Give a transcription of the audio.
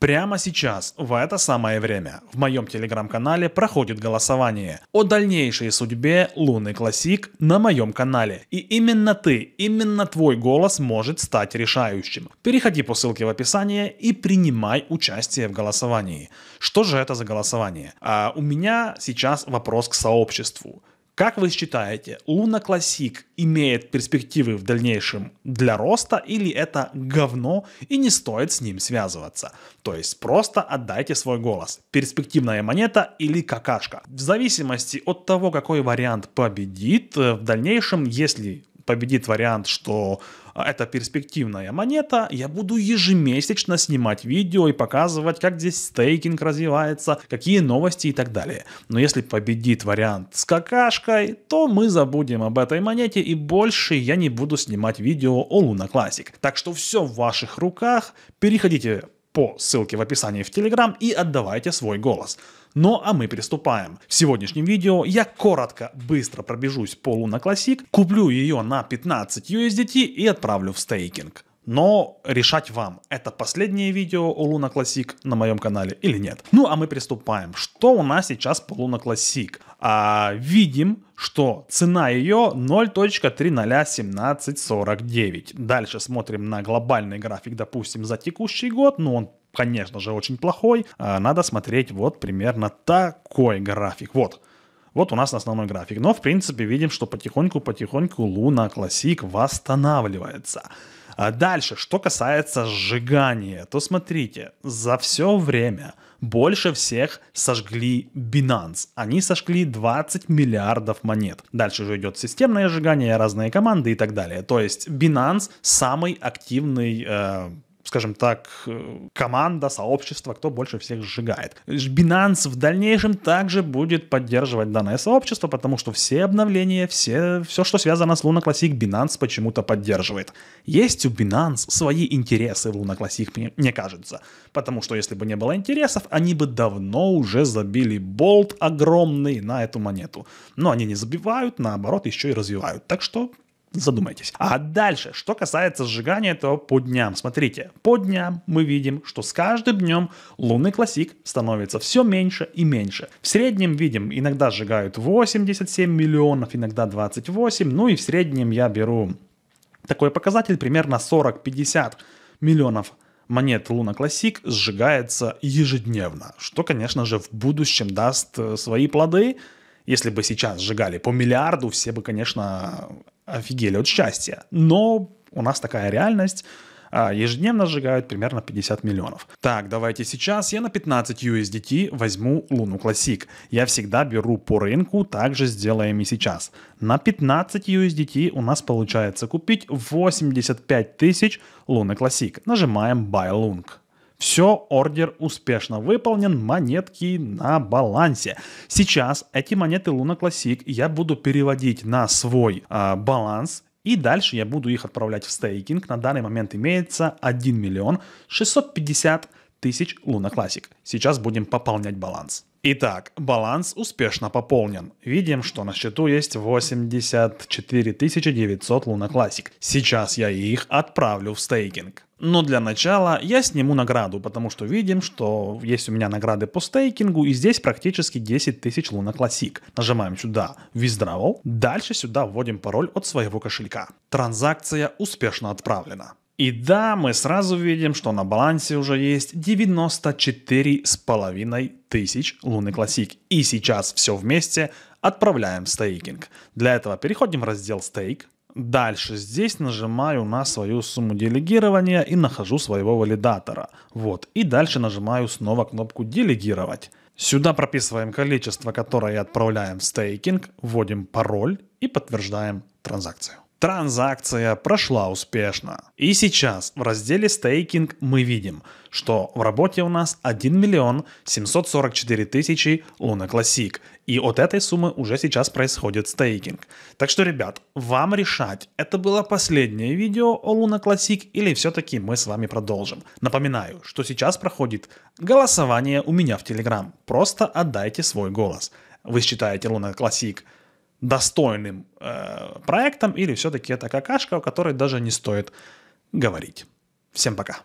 Прямо сейчас, в это самое время, в моем телеграм-канале проходит голосование о дальнейшей судьбе Луны Классик на моем канале. И именно ты, именно твой голос может стать решающим. Переходи по ссылке в описании и принимай участие в голосовании. Что же это за голосование? А у меня сейчас вопрос к сообществу. Как вы считаете, Луна Классик имеет перспективы в дальнейшем для роста или это говно и не стоит с ним связываться? То есть просто отдайте свой голос. Перспективная монета или какашка? В зависимости от того, какой вариант победит, э, в дальнейшем, если победит вариант, что а, это перспективная монета, я буду ежемесячно снимать видео и показывать, как здесь стейкинг развивается, какие новости и так далее. Но если победит вариант с какашкой, то мы забудем об этой монете и больше я не буду снимать видео о Луна Classic. Так что все в ваших руках. Переходите по ссылке в описании в Телеграм и отдавайте свой голос. Ну а мы приступаем. В сегодняшнем видео я коротко, быстро пробежусь по Луна Classic, куплю ее на 15 USDT и отправлю в стейкинг но решать вам, это последнее видео о Луна Классик на моем канале или нет. Ну а мы приступаем. Что у нас сейчас по Луна Классик? А, видим, что цена ее 0.301749. Дальше смотрим на глобальный график, допустим, за текущий год, ну он конечно же очень плохой, а надо смотреть вот примерно такой график. Вот, вот у нас основной график. Но, в принципе, видим, что потихоньку-потихоньку Луна Классик восстанавливается. А дальше, что касается сжигания, то смотрите, за все время больше всех сожгли Binance. Они сожгли 20 миллиардов монет. Дальше же идет системное сжигание, разные команды и так далее. То есть Binance самый активный э, скажем так, э, команда, сообщество, кто больше всех сжигает. Binance в дальнейшем также будет поддерживать данное сообщество, потому что все обновления, все, все что связано с Luna Classic, Binance почему-то поддерживает. Есть у Binance свои интересы в Luna Classic, мне, мне кажется. Потому что если бы не было интересов, они бы давно уже забили болт огромный на эту монету. Но они не забивают, наоборот, еще и развивают. Так что задумайтесь. А дальше, что касается сжигания, то по дням. Смотрите, по дням мы видим, что с каждым днем лунный классик становится все меньше и меньше. В среднем видим, иногда сжигают 87 миллионов, иногда 28, ну и в среднем я беру такой показатель, примерно 40-50 миллионов монет Луна Классик сжигается ежедневно, что, конечно же, в будущем даст э, свои плоды, если бы сейчас сжигали по миллиарду, все бы, конечно, офигели от счастья. Но у нас такая реальность. А, ежедневно сжигают примерно 50 миллионов. Так, давайте сейчас я на 15 USDT возьму Луну Classic. Я всегда беру по рынку, также сделаем и сейчас. На 15 USDT у нас получается купить 85 тысяч Луны Classic. Нажимаем Buy Lung. Все, ордер успешно выполнен, монетки на балансе. Сейчас эти монеты Луна Classic я буду переводить на свой э, баланс и дальше я буду их отправлять в стейкинг. На данный момент имеется 1 миллион 650 тысяч Луна Классик. Сейчас будем пополнять баланс. Итак, баланс успешно пополнен. Видим, что на счету есть 84 900 Луна Классик. Сейчас я их отправлю в стейкинг. Но для начала я сниму награду, потому что видим, что есть у меня награды по стейкингу, и здесь практически 10 тысяч Луна Классик. Нажимаем сюда «Виздравл», дальше сюда вводим пароль от своего кошелька. Транзакция успешно отправлена. И да, мы сразу видим, что на балансе уже есть 94,5 тысяч Луны Классик. И сейчас все вместе отправляем в стейкинг. Для этого переходим в раздел стейк. Дальше здесь нажимаю на свою сумму делегирования и нахожу своего валидатора. Вот. И дальше нажимаю снова кнопку делегировать. Сюда прописываем количество, которое отправляем в стейкинг, вводим пароль и подтверждаем транзакцию. Транзакция прошла успешно. И сейчас в разделе стейкинг мы видим, что в работе у нас 1 миллион 744 тысячи Луна классик. И от этой суммы уже сейчас происходит стейкинг. Так что, ребят, вам решать, это было последнее видео о Луна классик или все-таки мы с вами продолжим. Напоминаю, что сейчас проходит голосование у меня в Телеграм. Просто отдайте свой голос. Вы считаете Луна классик? достойным э, проектом или все-таки это какашка, о которой даже не стоит говорить. Всем пока.